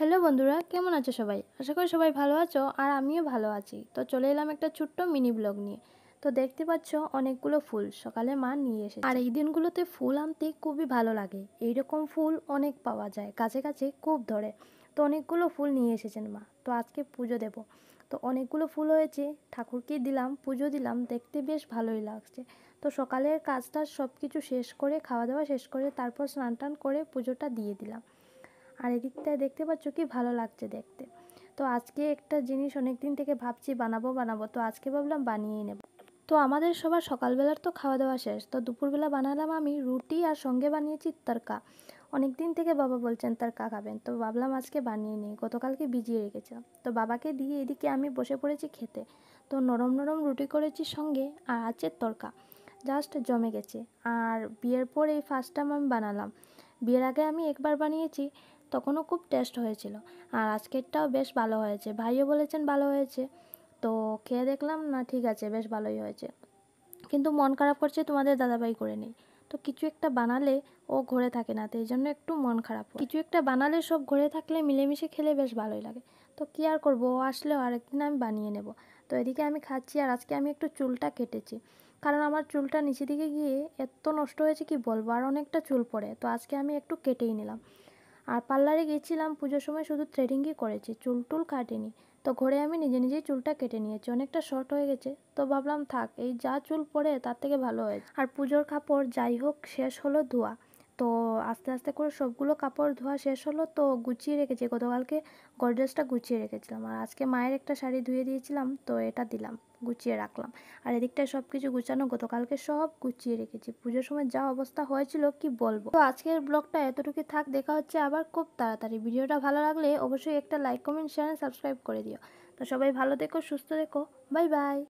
hello বন্ধুরা কেমন আছো সবাই আশা করি সবাই ভালো আছো আর আমিও ভালো আছি তো চলে এলাম একটা ছোট্ট মিনি ব্লগ নিয়ে তো দেখতে পাচ্ছ অনেকগুলো ফুল সকালে মা নিয়ে এসে আর এই দিনগুলোতে ফুল আনতে খুবই ভালো লাগে এইরকম ফুল অনেক পাওয়া যায় কাছে কাছে খুব ধরে তো অনেকগুলো ফুল নিয়ে এসেছেন মা তো আজকে পুজো দেব তো অনেকগুলো ফুল হয়েছে ঠাকুরকে দিলাম পুজো দিলাম দেখতে বেশ ভালোই লাগছে তো সকালের কাজটা সব কিছু শেষ করে খাওয়া দাওয়া শেষ করে তারপর স্নান টান করে পুজোটা দিয়ে দিলাম আর এদিকটায় দেখতে পাচ্ছ কি ভালো লাগছে দেখতে তো আজকে একটা জিনিস অনেক দিন থেকে ভাবছি বানাবো বানাবো তো আজকে ভাবলাম বানিয়েই নেব তো আমাদের সবার সকালবেলার তো খাওয়া দাওয়া শেষ তো দুপুরবেলা বানালাম আমি রুটি আর সঙ্গে বানিয়েছি তরকা অনেক দিন থেকে বাবা বলছেন তার কা খাবেন তো ভাবলাম আজকে বানিয়ে নিই গতকালকে ভিজিয়ে রেখেছিলাম তো বাবাকে দিয়ে এদিকে আমি বসে পড়েছি খেতে তো নরম নরম রুটি করেছি সঙ্গে আর আছে তরকা জাস্ট জমে গেছে আর বিয়ের পর এই ফার্স্ট টাইম আমি বানালাম বিয়ের আগে আমি একবার বানিয়েছি তখনও খুব টেস্ট হয়েছিল আর আজকেরটাও বেশ ভালো হয়েছে ভাইও বলেছেন ভালো হয়েছে তো খেয়ে দেখলাম না ঠিক আছে বেশ ভালোই হয়েছে কিন্তু মন খারাপ করছে তোমাদের দাদাভাই করে নেই তো কিছু একটা বানালে ও ঘরে থাকে না তো এই জন্য একটু মন খারাপ কিছু একটা বানালে সব ঘরে থাকলে মিলেমিশে খেলে বেশ ভালোই লাগে তো কি আর করবো ও আসলেও আরেকদিন আমি বানিয়ে নেব তো এদিকে আমি খাচ্ছি আর আজকে আমি একটু চুলটা কেটেছি কারণ আমার চুলটা নিচে দিকে গিয়ে এত নষ্ট হয়েছে কি বলবো আর অনেকটা চুল পড়ে তো আজকে আমি একটু কেটেই নিলাম আর পার্লারে গেছিলাম পুজোর সময় শুধু থ্রেডিংই করেছি চুল টুল কাটেনি তো ঘরে আমি নিজে নিজেই চুলটা কেটে নিয়েছি অনেকটা শর্ট হয়ে গেছে তো ভাবলাম থাক এই যা চুল পরে তার থেকে ভালো হয়েছে আর পুজোর কাপড় যাই হোক শেষ হলো ধোয়া তো আস্তে আস্তে করে সবগুলো কাপড় ধোয়া শেষ হলো তো গুছিয়ে রেখেছি গতকালকে গডরেজটা গুছিয়ে রেখেছিলাম আর আজকে মায়ের একটা শাড়ি ধুয়ে দিয়েছিলাম তো এটা দিলাম গুছিয়ে রাখলাম আর এদিকটায় সব কিছু গুছানো গতকালকে সব গুছিয়ে রেখেছি পুজোর সময় যা অবস্থা হয়েছিল কি বলবো তো আজকের ব্লগটা এতটুকু থাক দেখা হচ্ছে আবার খুব তাড়াতাড়ি ভিডিওটা ভালো লাগলে অবশ্যই একটা লাইক কমেন্ট শেয়ার সাবস্ক্রাইব করে দিও তো সবাই ভালো দেখো সুস্থ দেখো বাই বাই